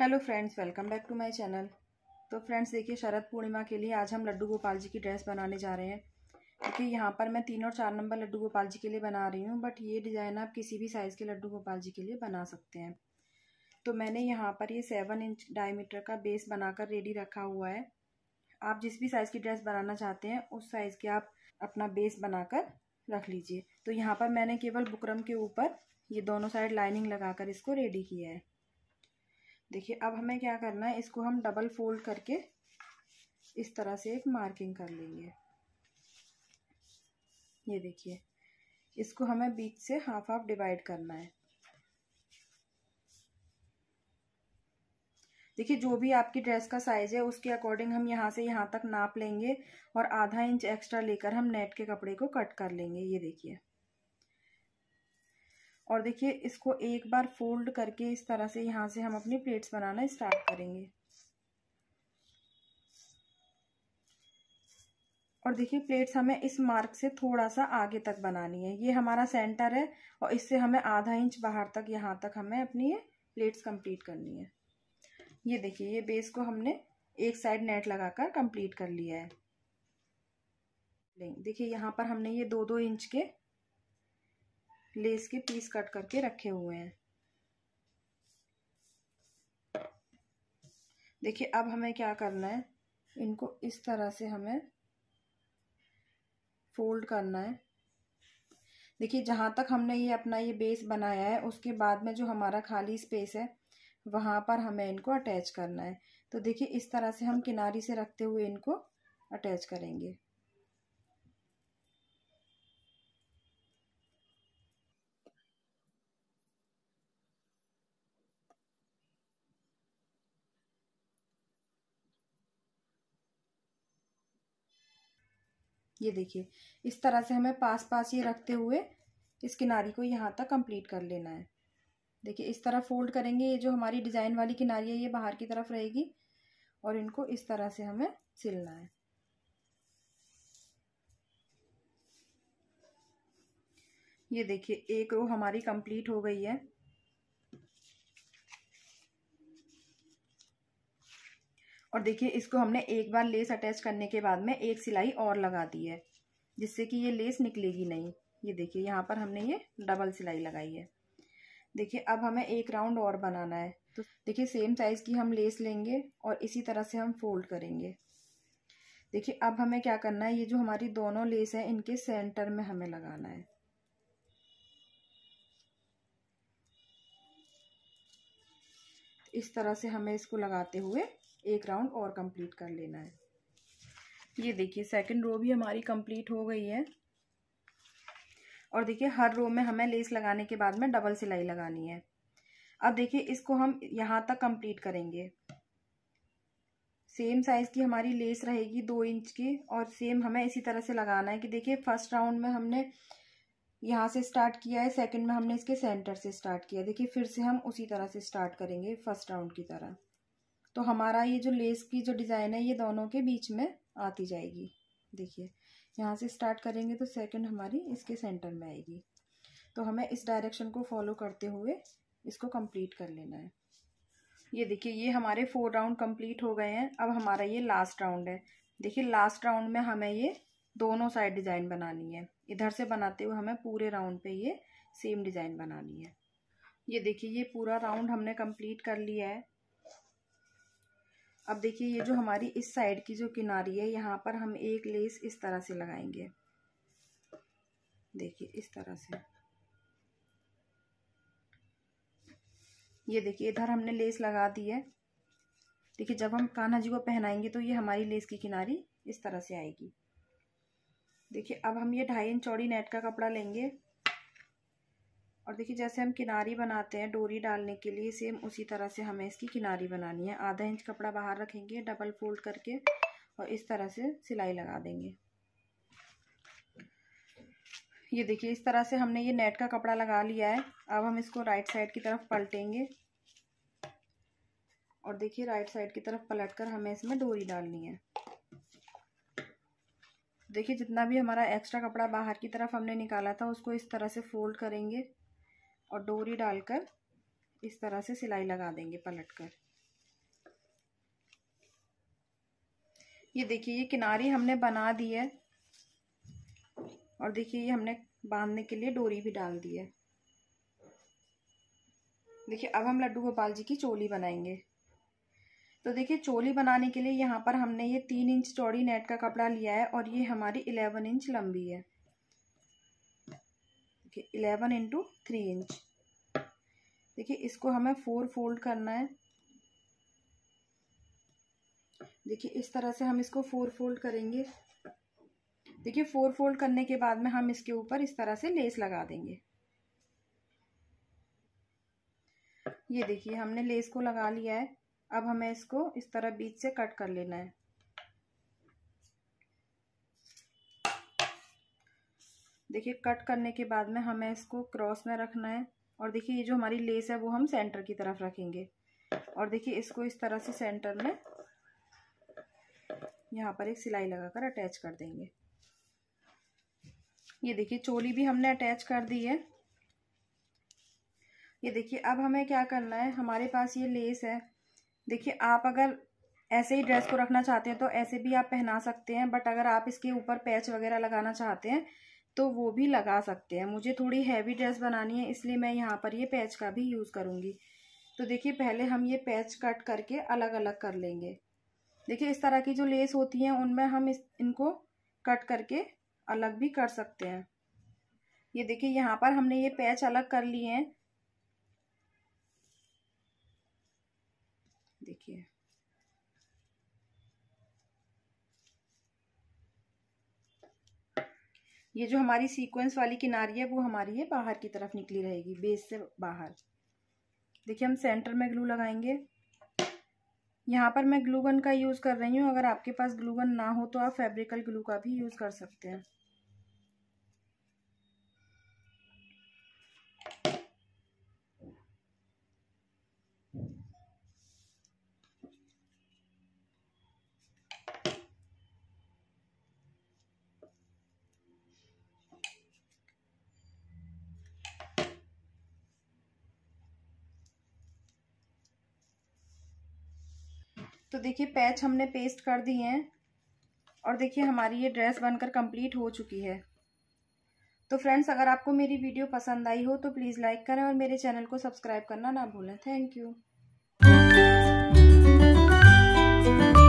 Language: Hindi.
hello friends welcome back to my channel तो फ्रेंड्स देखिए शरद पूर्णिमा के लिए आज हम लड्डू गोपाल जी की ड्रेस बनाने जा रहे हैं क्योंकि यहाँ पर मैं तीन और चार नंबर लड्डू गोपाल जी के लिए बना रही हूँ बट ये डिज़ाइन आप किसी भी साइज़ के लड्डू गोपाल जी के लिए बना सकते हैं तो मैंने यहाँ पर ये सेवन इंच डायमीटर का बेस बनाकर रेडी रखा हुआ है आप जिस भी साइज़ की ड्रेस बनाना चाहते हैं उस साइज़ के आप अपना बेस बनाकर रख लीजिए तो यहाँ पर मैंने केवल बुकरम के ऊपर ये दोनों साइड लाइनिंग लगाकर इसको रेडी किया है देखिए अब हमें क्या करना है इसको हम डबल फोल्ड करके इस तरह से एक मार्किंग कर लेंगे ये देखिए इसको हमें बीच से हाफ हाफ डिवाइड करना है देखिए जो भी आपकी ड्रेस का साइज़ है उसके अकॉर्डिंग हम यहाँ से यहाँ तक नाप लेंगे और आधा इंच एक्स्ट्रा लेकर हम नेट के कपड़े को कट कर लेंगे ये देखिए और देखिए इसको एक बार फोल्ड करके इस तरह से यहाँ से हम अपनी प्लेट्स बनाना स्टार्ट करेंगे और देखिए प्लेट्स हमें इस मार्क से थोड़ा सा आगे तक बनानी है ये हमारा सेंटर है और इससे हमें आधा इंच बाहर तक यहाँ तक हमें अपनी ये प्लेट्स कंप्लीट करनी है ये देखिए ये बेस को हमने एक साइड नेट लगाकर कंप्लीट कर लिया है देखिए यहाँ पर हमने ये दो दो इंच के लेस के पीस कट करके रखे हुए हैं देखिए अब हमें क्या करना है इनको इस तरह से हमें फोल्ड करना है देखिए जहाँ तक हमने ये अपना ये बेस बनाया है उसके बाद में जो हमारा खाली स्पेस है वहाँ पर हमें इनको अटैच करना है तो देखिए इस तरह से हम किनारी से रखते हुए इनको अटैच करेंगे ये देखिए इस तरह से हमें पास पास ये रखते हुए इस किनारी को यहाँ तक कंप्लीट कर लेना है देखिए इस तरह फोल्ड करेंगे ये जो हमारी डिज़ाइन वाली किनारी है ये बाहर की तरफ रहेगी और इनको इस तरह से हमें सिलना है ये देखिए एक रो हमारी कंप्लीट हो गई है और देखिए इसको हमने एक बार लेस अटैच करने के बाद में एक सिलाई और लगा दी है जिससे कि ये लेस निकलेगी नहीं ये देखिए यहाँ पर हमने ये डबल सिलाई लगाई है देखिए अब हमें एक राउंड और बनाना है तो देखिए सेम साइज़ की हम लेस लेंगे और इसी तरह से हम फोल्ड करेंगे देखिए अब हमें क्या करना है ये जो हमारी दोनों लेस है इनके सेंटर में हमें लगाना है इस तरह से हमें इसको लगाते हुए एक राउंड और कंप्लीट कर लेना है ये देखिए सेकंड रो भी हमारी कंप्लीट हो गई है और देखिए हर रो में हमें लेस लगाने के बाद में डबल सिलाई लगानी है अब देखिए इसको हम यहाँ तक कंप्लीट करेंगे सेम साइज़ की हमारी लेस रहेगी दो इंच की और सेम हमें इसी तरह से लगाना है कि देखिए फर्स्ट राउंड में हमने यहाँ से स्टार्ट किया है सेकंड में हमने इसके सेंटर से स्टार्ट किया देखिए फिर से हम उसी तरह से स्टार्ट करेंगे फर्स्ट राउंड की तरह तो हमारा ये जो लेस की जो डिज़ाइन है ये दोनों के बीच में आती जाएगी देखिए यहाँ से स्टार्ट करेंगे तो सेकंड हमारी इसके सेंटर में आएगी तो हमें इस डायरेक्शन को फॉलो करते हुए इसको कंप्लीट कर लेना है ये देखिए ये हमारे फोर राउंड कंप्लीट हो गए हैं अब हमारा ये लास्ट राउंड है देखिए लास्ट राउंड में हमें ये दोनों साइड डिज़ाइन बनानी है इधर से बनाते हुए हमें पूरे राउंड पर ये सेम डिज़ाइन बनानी है ये देखिए ये पूरा राउंड हमने कम्प्लीट कर लिया है अब देखिए ये जो हमारी इस साइड की जो किनारी है यहाँ पर हम एक लेस इस तरह से लगाएंगे देखिए इस तरह से ये देखिए इधर हमने लेस लगा दी है देखिए जब हम कान्हा जी को पहनाएंगे तो ये हमारी लेस की किनारी इस तरह से आएगी देखिए अब हम ये ढाई इंच चौड़ी नेट का कपड़ा लेंगे और देखिए जैसे हम किनारी बनाते हैं डोरी डालने के लिए सेम उसी तरह से हमें इसकी किनारी बनानी है आधा इंच कपड़ा बाहर रखेंगे डबल फोल्ड करके और इस तरह से सिलाई लगा देंगे ये देखिए इस तरह से हमने ये नेट का कपड़ा लगा लिया है अब हम इसको राइट साइड की तरफ पलटेंगे और देखिए राइट साइड की तरफ पलट कर हमें इसमें डोरी डालनी है देखिए जितना भी हमारा एक्स्ट्रा कपड़ा बाहर की तरफ हमने निकाला था उसको इस तरह से फोल्ड करेंगे और डोरी डालकर इस तरह से सिलाई लगा देंगे पलट कर ये देखिए ये किनारी हमने बना दी है और देखिए ये हमने बांधने के लिए डोरी भी डाल दी है देखिए अब हम लड्डू गोपाल जी की चोली बनाएंगे तो देखिए चोली बनाने के लिए यहाँ पर हमने ये तीन इंच चौड़ी नेट का कपड़ा लिया है और ये हमारी इलेवन इंच लंबी है देखिए इलेवन इंटू थ्री इंच देखिए इसको हमें फोर फोल्ड करना है देखिए इस तरह से हम इसको फोर फोल्ड करेंगे देखिए फोर फोल्ड करने के बाद में हम इसके ऊपर इस तरह से लेस लगा देंगे ये देखिए हमने लेस को लगा लिया है अब हमें इसको इस तरह बीच से कट कर लेना है देखिए कट करने के बाद में हमें इसको क्रॉस में रखना है और देखिए ये जो हमारी लेस है वो हम सेंटर की तरफ रखेंगे और देखिए इसको इस तरह से सेंटर में यहाँ पर एक सिलाई लगाकर अटैच कर देंगे ये देखिए चोली भी हमने अटैच कर दी है ये देखिए अब हमें क्या करना है हमारे पास ये लेस है देखिए आप अगर ऐसे ही ड्रेस को रखना चाहते हैं तो ऐसे भी आप पहना सकते हैं बट अगर आप इसके ऊपर पैच वगैरह लगाना चाहते हैं तो वो भी लगा सकते हैं मुझे थोड़ी हैवी ड्रेस बनानी है इसलिए मैं यहाँ पर ये पैच का भी यूज़ करूँगी तो देखिए पहले हम ये पैच कट करके अलग अलग कर लेंगे देखिए इस तरह की जो लेस होती हैं उनमें हम इस इनको कट करके अलग भी कर सकते हैं ये देखिए यहाँ पर हमने ये पैच अलग कर लिए हैं देखिए ये जो हमारी सीक्वेंस वाली किनारी है वो हमारी है बाहर की तरफ निकली रहेगी बेस से बाहर देखिए हम सेंटर में ग्लू लगाएंगे यहाँ पर मैं ग्लू गन का यूज़ कर रही हूँ अगर आपके पास ग्लू गन ना हो तो आप फेब्रिकल ग्लू का भी यूज़ कर सकते हैं तो देखिए पैच हमने पेस्ट कर दिए हैं और देखिए हमारी ये ड्रेस बनकर कंप्लीट हो चुकी है तो फ्रेंड्स अगर आपको मेरी वीडियो पसंद आई हो तो प्लीज़ लाइक करें और मेरे चैनल को सब्सक्राइब करना ना भूलें थैंक यू